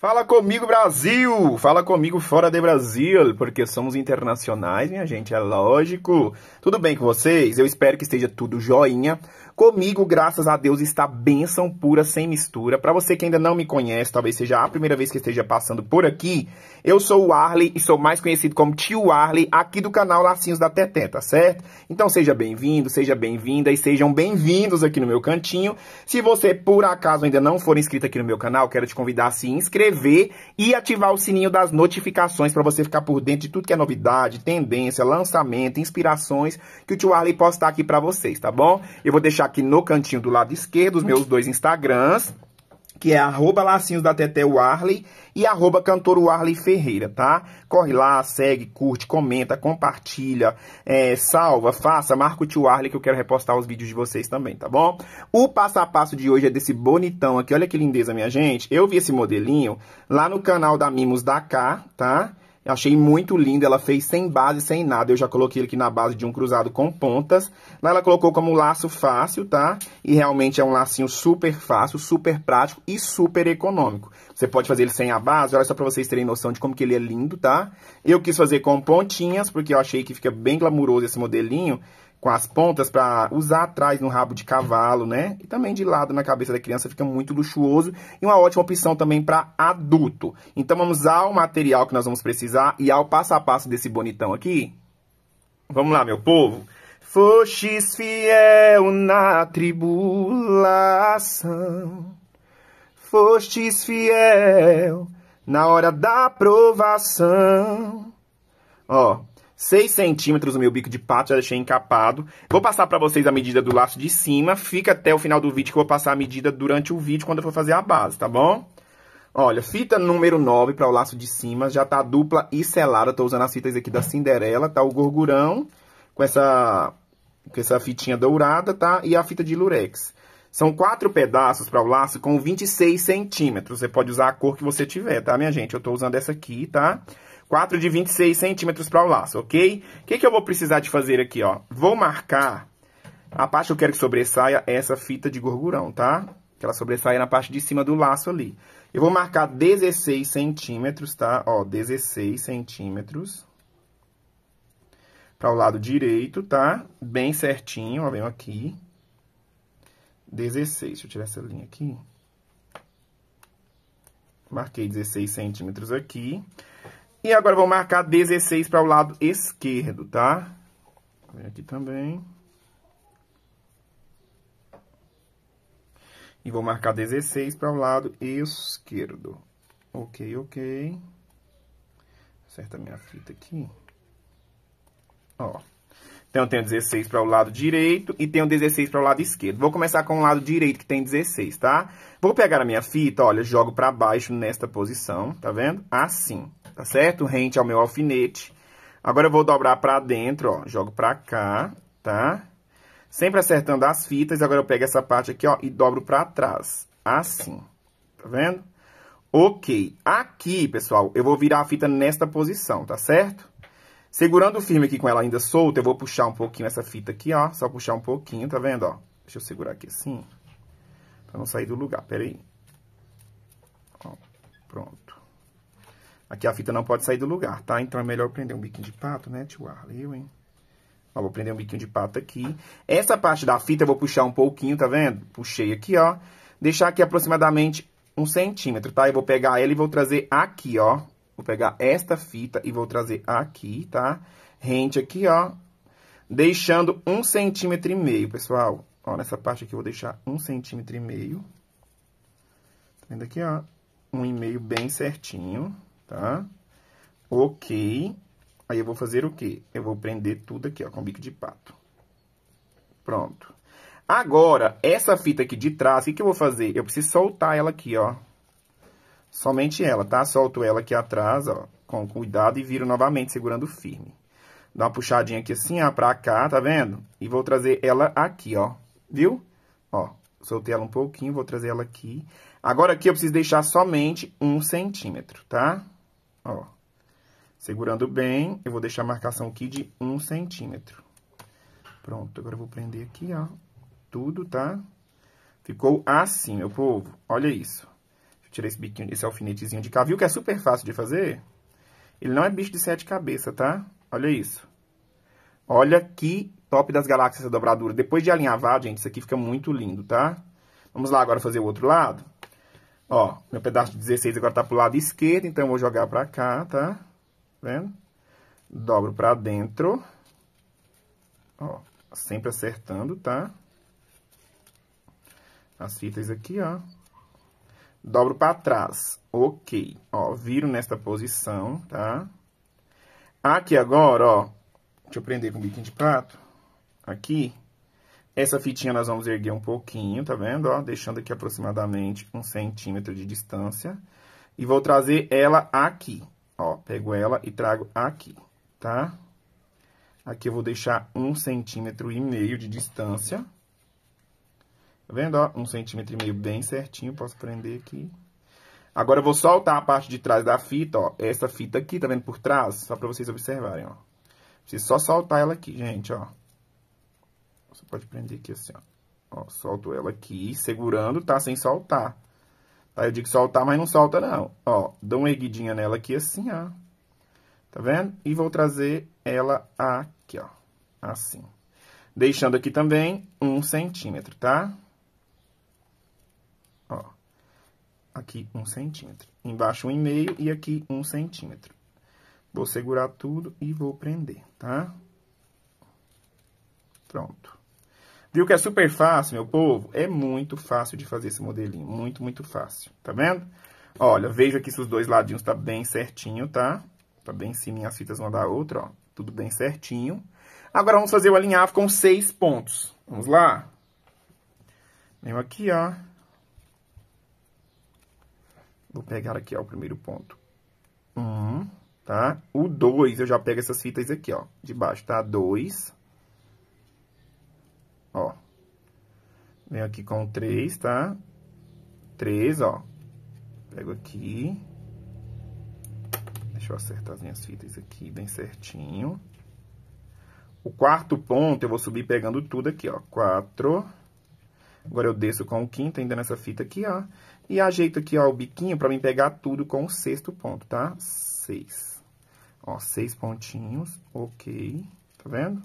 Fala comigo, Brasil! Fala comigo fora de Brasil, porque somos internacionais, minha gente, é lógico. Tudo bem com vocês? Eu espero que esteja tudo joinha. Comigo, graças a Deus, está bênção pura, sem mistura. Para você que ainda não me conhece, talvez seja a primeira vez que esteja passando por aqui, eu sou o Arley e sou mais conhecido como Tio Arley, aqui do canal Lacinhos da Teté, tá certo? Então seja bem-vindo, seja bem-vinda e sejam bem-vindos aqui no meu cantinho. Se você, por acaso, ainda não for inscrito aqui no meu canal, quero te convidar a se inscrever inscrever e ativar o sininho das notificações para você ficar por dentro de tudo que é novidade, tendência, lançamento, inspirações que o Tio Arley postar aqui para vocês, tá bom? Eu vou deixar aqui no cantinho do lado esquerdo os meus dois Instagrams que é arroba lacinhos da Tete Warley e arroba cantor Warley Ferreira, tá? Corre lá, segue, curte, comenta, compartilha, é, salva, faça, marca o tio Warley que eu quero repostar os vídeos de vocês também, tá bom? O passo a passo de hoje é desse bonitão aqui, olha que lindeza, minha gente. Eu vi esse modelinho lá no canal da Mimos da K, tá? achei muito lindo. ela fez sem base, sem nada. Eu já coloquei aqui na base de um cruzado com pontas. Lá ela colocou como laço fácil, tá? E realmente é um lacinho super fácil, super prático e super econômico. Você pode fazer ele sem a base, olha só pra vocês terem noção de como que ele é lindo, tá? Eu quis fazer com pontinhas, porque eu achei que fica bem glamuroso esse modelinho com as pontas para usar atrás no rabo de cavalo, né? E também de lado na cabeça da criança fica muito luxuoso e uma ótima opção também para adulto. Então vamos ao material que nós vamos precisar e ao passo a passo desse bonitão aqui. Vamos lá, meu povo. Foste fiel na tribulação. Fostes fiel na hora da provação. Ó, 6 centímetros o meu bico de pato, já deixei encapado. Vou passar pra vocês a medida do laço de cima, fica até o final do vídeo que eu vou passar a medida durante o vídeo quando eu for fazer a base, tá bom? Olha, fita número 9 para o laço de cima, já tá dupla e selada, eu tô usando as fitas aqui da Cinderela, tá? O gorgurão com essa, com essa fitinha dourada, tá? E a fita de lurex. São quatro pedaços para o laço com 26 centímetros, você pode usar a cor que você tiver, tá, minha gente? Eu tô usando essa aqui, Tá? 4 de 26 centímetros para o laço, ok? O que, que eu vou precisar de fazer aqui, ó? Vou marcar a parte que eu quero que sobressaia essa fita de gorgurão, tá? Que ela sobressaia na parte de cima do laço ali. Eu vou marcar 16 centímetros, tá? Ó, 16 centímetros. Para o lado direito, tá? Bem certinho, ó, venho aqui. 16, deixa eu tirar essa linha aqui. Marquei 16 centímetros aqui. E agora vou marcar 16 para o lado esquerdo, tá? Vem aqui também. E vou marcar 16 para o lado esquerdo. Ok, ok. Acerta minha fita aqui. Ó. Então, eu tenho 16 para o lado direito e tenho 16 para o lado esquerdo. Vou começar com o lado direito, que tem 16, tá? Vou pegar a minha fita, olha, jogo para baixo nesta posição, tá vendo? Assim tá certo? Rente ao meu alfinete. Agora eu vou dobrar pra dentro, ó, jogo pra cá, tá? Sempre acertando as fitas, agora eu pego essa parte aqui, ó, e dobro pra trás, assim, tá vendo? Ok, aqui, pessoal, eu vou virar a fita nesta posição, tá certo? Segurando firme aqui com ela ainda solta, eu vou puxar um pouquinho essa fita aqui, ó, só puxar um pouquinho, tá vendo, ó? Deixa eu segurar aqui assim, pra não sair do lugar, peraí. Ó, pronto. Aqui a fita não pode sair do lugar, tá? Então é melhor prender um biquinho de pato, né, tio Arleu, hein? Ó, vou prender um biquinho de pato aqui. Essa parte da fita eu vou puxar um pouquinho, tá vendo? Puxei aqui, ó. Deixar aqui aproximadamente um centímetro, tá? Eu vou pegar ela e vou trazer aqui, ó. Vou pegar esta fita e vou trazer aqui, tá? Rente aqui, ó. Deixando um centímetro e meio, pessoal. Ó, nessa parte aqui eu vou deixar um centímetro e meio. Tá vendo aqui, ó? Um e meio bem certinho tá? Ok. Aí eu vou fazer o quê? Eu vou prender tudo aqui, ó, com bico de pato. Pronto. Agora, essa fita aqui de trás, o que, que eu vou fazer? Eu preciso soltar ela aqui, ó. Somente ela, tá? Solto ela aqui atrás, ó, com cuidado e viro novamente, segurando firme. Dá uma puxadinha aqui assim, ó, pra cá, tá vendo? E vou trazer ela aqui, ó, viu? Ó, soltei ela um pouquinho, vou trazer ela aqui. Agora aqui eu preciso deixar somente um centímetro, tá? Ó. Segurando bem, eu vou deixar a marcação aqui de um centímetro. Pronto, agora eu vou prender aqui, ó. Tudo, tá? Ficou assim, meu povo. Olha isso. Deixa tirar esse biquinho, esse alfinetezinho de cá. Viu que é super fácil de fazer? Ele não é bicho de sete cabeças, tá? Olha isso. Olha que top das galáxias essa dobradura. Depois de alinhavar, gente, isso aqui fica muito lindo, tá? Vamos lá agora fazer o outro lado? Ó, meu pedaço de 16 agora tá pro lado esquerdo, então eu vou jogar pra cá, tá? Tá vendo? Dobro pra dentro. Ó, sempre acertando, tá? As fitas aqui, ó. Dobro pra trás. Ok. Ó, viro nesta posição, tá? Aqui agora, ó. Deixa eu prender com o biquinho de prato. Aqui. Essa fitinha nós vamos erguer um pouquinho, tá vendo? Ó, deixando aqui aproximadamente um centímetro de distância. E vou trazer ela aqui, ó. Pego ela e trago aqui, tá? Aqui eu vou deixar um centímetro e meio de distância. Tá vendo, ó? Um centímetro e meio bem certinho, posso prender aqui. Agora eu vou soltar a parte de trás da fita, ó. Essa fita aqui, tá vendo por trás? Só pra vocês observarem, ó. Preciso só soltar ela aqui, gente, ó. Você pode prender aqui assim, ó. ó. Solto ela aqui, segurando, tá? Sem soltar. Tá? Eu digo soltar, mas não solta, não. Ó, dou uma erguidinha nela aqui assim, ó. Tá vendo? E vou trazer ela aqui, ó. Assim. Deixando aqui também um centímetro, tá? Ó. Aqui um centímetro. Embaixo um e meio e aqui um centímetro. Vou segurar tudo e vou prender, tá? Pronto. Viu que é super fácil, meu povo? É muito fácil de fazer esse modelinho, muito, muito fácil, tá vendo? Olha, veja aqui se os dois ladinhos tá bem certinho, tá? Tá bem cima as fitas uma da outra, ó, tudo bem certinho. Agora, vamos fazer o alinhavo com seis pontos. Vamos lá? Venho aqui, ó. Vou pegar aqui, ó, o primeiro ponto. Um, tá? O dois, eu já pego essas fitas aqui, ó, de baixo, tá? Dois ó. Venho aqui com três, tá? Três, ó. Pego aqui. Deixa eu acertar as minhas fitas aqui bem certinho. O quarto ponto eu vou subir pegando tudo aqui, ó. Quatro. Agora eu desço com o quinto ainda nessa fita aqui, ó. E ajeito aqui, ó, o biquinho pra mim pegar tudo com o sexto ponto, tá? Seis. Ó, seis pontinhos, ok. Tá vendo?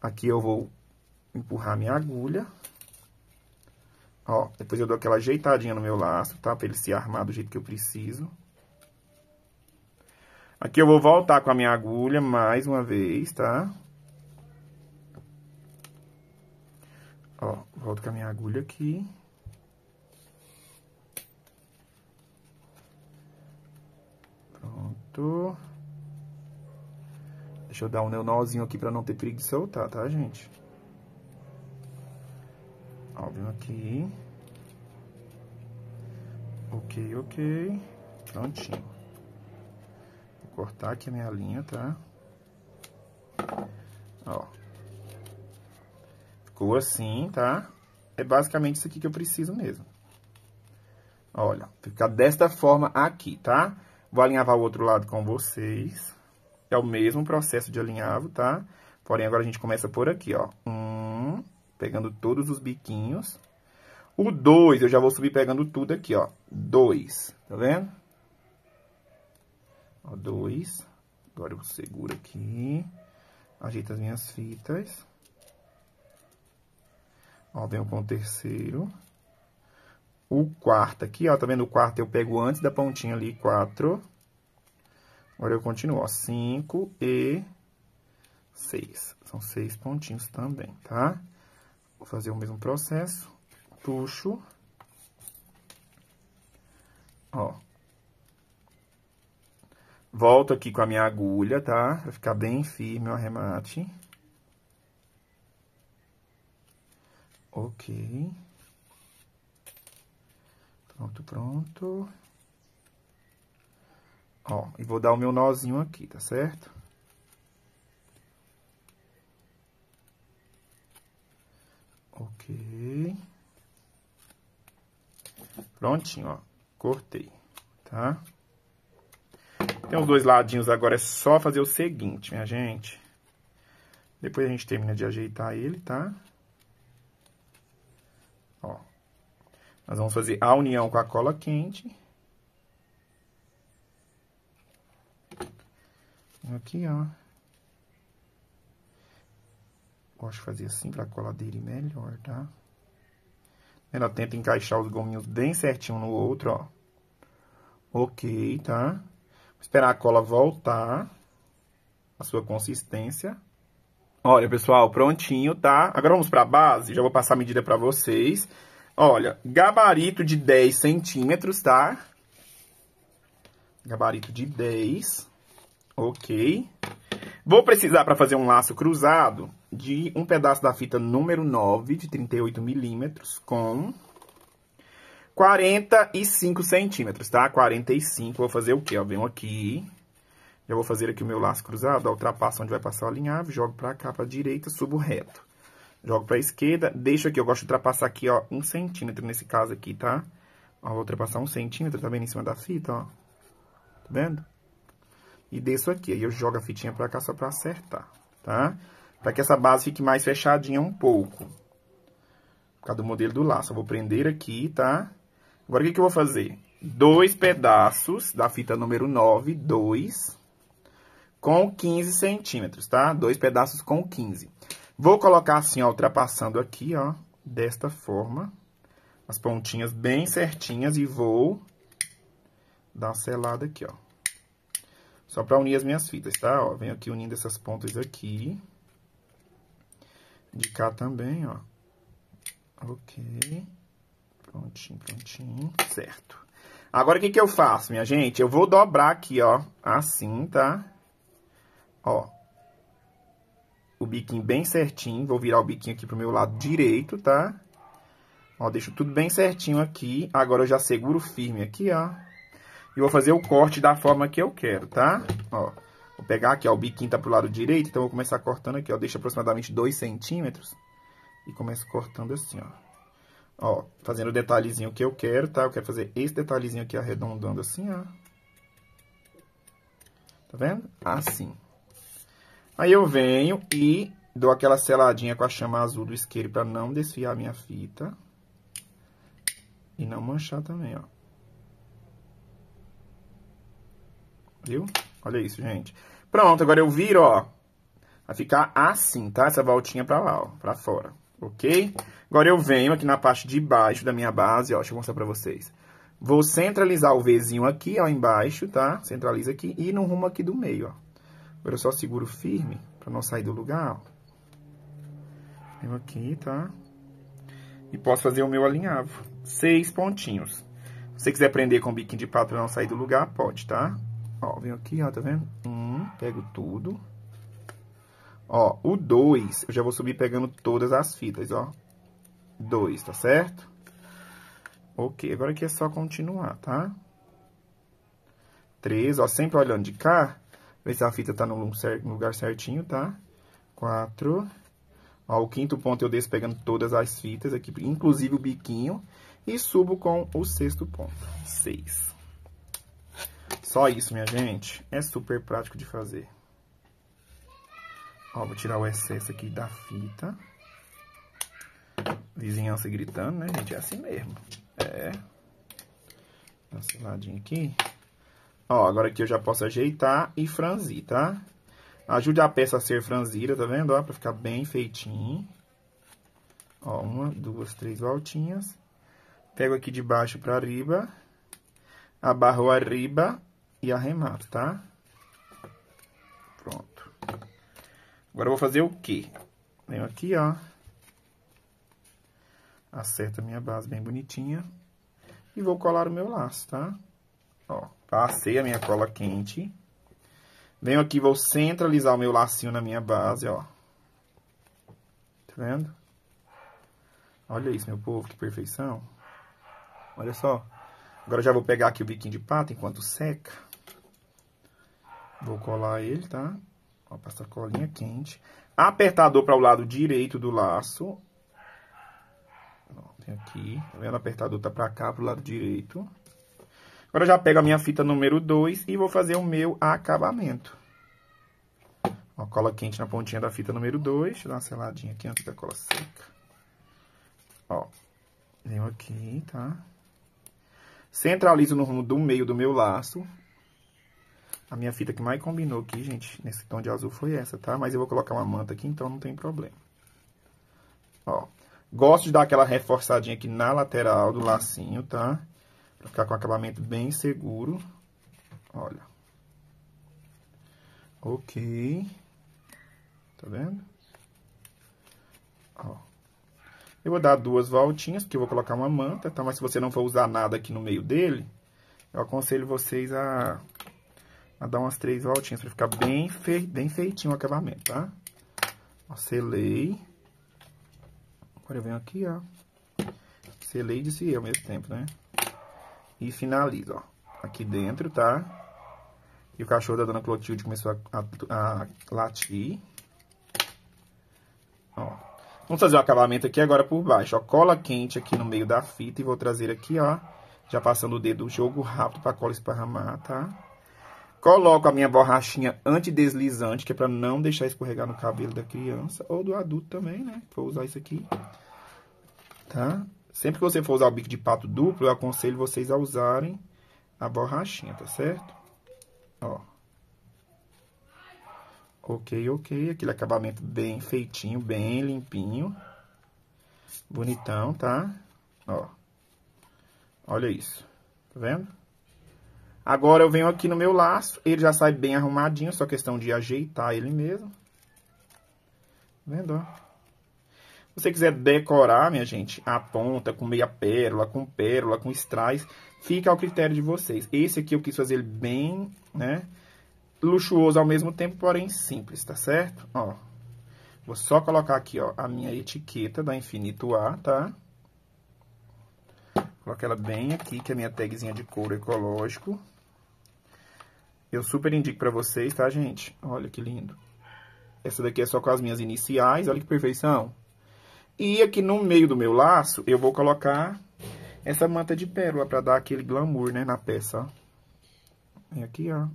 Aqui eu vou empurrar minha agulha. Ó, depois eu dou aquela ajeitadinha no meu laço, tá? Pra ele se armar do jeito que eu preciso. Aqui eu vou voltar com a minha agulha mais uma vez, tá? Ó, volto com a minha agulha aqui. Pronto. Deixa eu dar um neuzinho aqui pra não ter perigo de soltar, tá, gente? Abre aqui. Ok, ok. Prontinho. Vou cortar aqui a minha linha, tá? Ó. Ficou assim, tá? É basicamente isso aqui que eu preciso mesmo. Olha, fica desta forma aqui, tá? Vou alinhavar o outro lado com vocês. É o mesmo processo de alinhavo, tá? Porém, agora a gente começa por aqui, ó. Um, Pegando todos os biquinhos. O 2, eu já vou subir pegando tudo aqui, ó. 2, tá vendo? Ó, 2. Agora eu seguro aqui. Ajeito as minhas fitas. Ó, venho com o terceiro. O quarto aqui, ó, tá vendo? O quarto eu pego antes da pontinha ali, 4. Agora eu continuo, ó, 5 e 6. São seis pontinhos também, tá? Vou fazer o mesmo processo, puxo, ó. Volto aqui com a minha agulha, tá? Vai ficar bem firme o arremate. Ok. Pronto, pronto. Ó, e vou dar o meu nozinho aqui, tá certo? Ok. Prontinho, ó. Cortei, tá? Tem os dois ladinhos agora, é só fazer o seguinte, minha gente. Depois a gente termina de ajeitar ele, tá? Ó. Nós vamos fazer a união com a cola quente. Aqui, ó. Gosto de fazer assim pra colar dele melhor, tá? Ela tenta encaixar os gominhos bem certinho no outro, ó. Ok, tá? Vou esperar a cola voltar. A sua consistência. Olha, pessoal, prontinho, tá? Agora vamos pra base. Já vou passar a medida pra vocês. Olha, gabarito de 10 centímetros, tá? Gabarito de 10. Ok. Vou precisar para fazer um laço cruzado de um pedaço da fita número 9 de 38 milímetros com 45 centímetros, tá? 45, vou fazer o quê? Ó, venho aqui, já vou fazer aqui o meu laço cruzado, ó, onde vai passar a linha jogo pra cá, pra direita, subo reto. Jogo pra esquerda, deixo aqui, eu gosto de ultrapassar aqui, ó, um centímetro nesse caso aqui, tá? Ó, vou ultrapassar um centímetro, tá vendo, em cima da fita, ó. Tá vendo? e desço aqui. Aí eu jogo a fitinha pra cá só pra acertar, tá? Pra que essa base fique mais fechadinha um pouco. Por causa do modelo do laço. Eu vou prender aqui, tá? Agora, o que, que eu vou fazer? Dois pedaços da fita número 9, dois, com 15 centímetros, tá? Dois pedaços com 15. Vou colocar assim, ó, ultrapassando aqui, ó, desta forma. As pontinhas bem certinhas e vou dar uma selada aqui, ó. Só para unir as minhas fitas, tá? Ó, venho aqui unindo essas pontas aqui. De cá também, ó. Ok. Prontinho, prontinho. Certo. Agora, o que que eu faço, minha gente? Eu vou dobrar aqui, ó. Assim, tá? Ó. O biquinho bem certinho. Vou virar o biquinho aqui pro meu lado direito, tá? Ó, deixo tudo bem certinho aqui. Agora, eu já seguro firme aqui, ó e vou fazer o corte da forma que eu quero, tá? Ó, vou pegar aqui, ó, o biquinho tá pro lado direito, então vou começar cortando aqui, ó, deixa aproximadamente 2 centímetros e começo cortando assim, ó. Ó, fazendo o detalhezinho que eu quero, tá? Eu quero fazer esse detalhezinho aqui arredondando assim, ó. Tá vendo? Assim. Aí eu venho e dou aquela seladinha com a chama azul do isqueiro para não desfiar a minha fita. E não manchar também, ó. Viu? Olha isso, gente. Pronto, agora eu viro, ó. Vai ficar assim, tá? Essa voltinha pra lá, ó. Pra fora, ok? Agora eu venho aqui na parte de baixo da minha base, ó. Deixa eu mostrar pra vocês. Vou centralizar o Vzinho aqui, ó, embaixo, tá? Centraliza aqui e no rumo aqui do meio, ó. Agora eu só seguro firme pra não sair do lugar, ó. Venho aqui, tá? E posso fazer o meu alinhavo. Seis pontinhos. Se você quiser prender com o biquinho de pato pra não sair do lugar, pode, tá? Ó, venho aqui, ó, tá vendo? Um, uhum. pego tudo. Ó, o dois eu já vou subir pegando todas as fitas, ó. dois tá certo? Ok, agora aqui é só continuar, tá? três ó, sempre olhando de cá, ver se a fita tá no lugar certinho, tá? quatro ó, o quinto ponto eu desço pegando todas as fitas aqui, inclusive o biquinho, e subo com o sexto ponto, seis só isso, minha gente. É super prático de fazer. Ó, vou tirar o excesso aqui da fita. Vizinhança gritando, né, gente? É assim mesmo. É. Dá esse seladinho aqui. Ó, agora aqui eu já posso ajeitar e franzir, tá? Ajude a peça a ser franzida, tá vendo? Ó, pra ficar bem feitinho. Ó, uma, duas, três voltinhas. Pego aqui de baixo pra riba. Abarro a riba e arremato, tá? Pronto. Agora eu vou fazer o quê? Venho aqui, ó. Acerto a minha base bem bonitinha. E vou colar o meu laço, tá? Ó, passei a minha cola quente. Venho aqui, vou centralizar o meu lacinho na minha base, ó. Tá vendo? Olha isso, meu povo, que perfeição. Olha só. Agora já vou pegar aqui o biquinho de pata enquanto seca. Vou colar ele, tá? Ó, passa colinha quente. Apertador para o lado direito do laço. vem tem aqui. Tá vendo? Apertador tá para cá, para o lado direito. Agora eu já pego a minha fita número 2 e vou fazer o meu acabamento. Ó, cola quente na pontinha da fita número 2. Deixa eu dar uma seladinha aqui antes da cola seca. Ó, venho aqui, tá? Centralizo no rumo do meio do meu laço. A minha fita que mais combinou aqui, gente, nesse tom de azul foi essa, tá? Mas eu vou colocar uma manta aqui, então não tem problema. Ó, gosto de dar aquela reforçadinha aqui na lateral do lacinho, tá? Pra ficar com acabamento bem seguro. Olha. Ok. Tá vendo? Ó. Eu vou dar duas voltinhas, porque eu vou colocar uma manta, tá? Mas se você não for usar nada aqui no meio dele, eu aconselho vocês a a dar umas três voltinhas pra ficar bem, fe... bem feitinho o acabamento, tá? Ó, selei. Agora eu venho aqui, ó. Selei e eu ao mesmo tempo, né? E finalizo, ó. Aqui dentro, tá? E o cachorro da dona Clotilde começou a, a, a latir. Ó. Vamos fazer o acabamento aqui agora por baixo, ó. Cola quente aqui no meio da fita e vou trazer aqui, ó. Já passando o dedo jogo rápido pra cola esparramar, Tá? Coloco a minha borrachinha antideslizante, que é para não deixar escorregar no cabelo da criança ou do adulto também, né? Vou usar isso aqui. Tá? Sempre que você for usar o bico de pato duplo, eu aconselho vocês a usarem a borrachinha, tá certo? Ó. Ok, ok. Aquele acabamento bem feitinho, bem limpinho. Bonitão, tá? Ó. Olha isso. Tá vendo? Agora eu venho aqui no meu laço, ele já sai bem arrumadinho, só questão de ajeitar ele mesmo. Tá vendo, ó? Se você quiser decorar, minha gente, a ponta com meia pérola, com pérola, com strass, fica ao critério de vocês. Esse aqui eu quis fazer ele bem, né, luxuoso ao mesmo tempo, porém simples, tá certo? Ó, vou só colocar aqui, ó, a minha etiqueta da Infinito A, Tá? aquela ela bem aqui, que é a minha tagzinha de couro ecológico. Eu super indico pra vocês, tá, gente? Olha que lindo. Essa daqui é só com as minhas iniciais, olha que perfeição. E aqui no meio do meu laço, eu vou colocar essa manta de pérola pra dar aquele glamour, né, na peça, ó. Vem aqui, ó.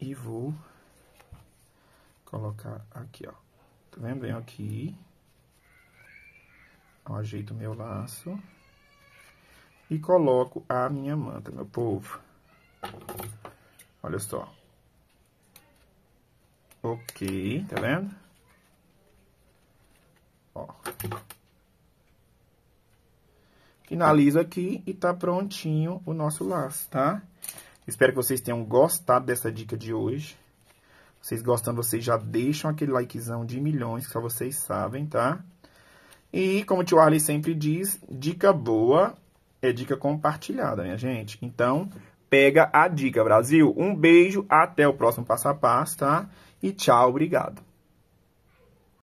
E vou colocar aqui, ó. Tá vendo? Venho aqui. Então, ajeito meu laço e coloco a minha manta, meu povo. Olha só. Ok, tá vendo? Ó. Finalizo aqui e tá prontinho o nosso laço, tá? Espero que vocês tenham gostado dessa dica de hoje. Vocês gostando, vocês já deixam aquele likezão de milhões, que só vocês sabem, tá? E, como o tio Arley sempre diz, dica boa é dica compartilhada, minha gente. Então, pega a dica, Brasil. Um beijo, até o próximo passo a passo, tá? E tchau, obrigado.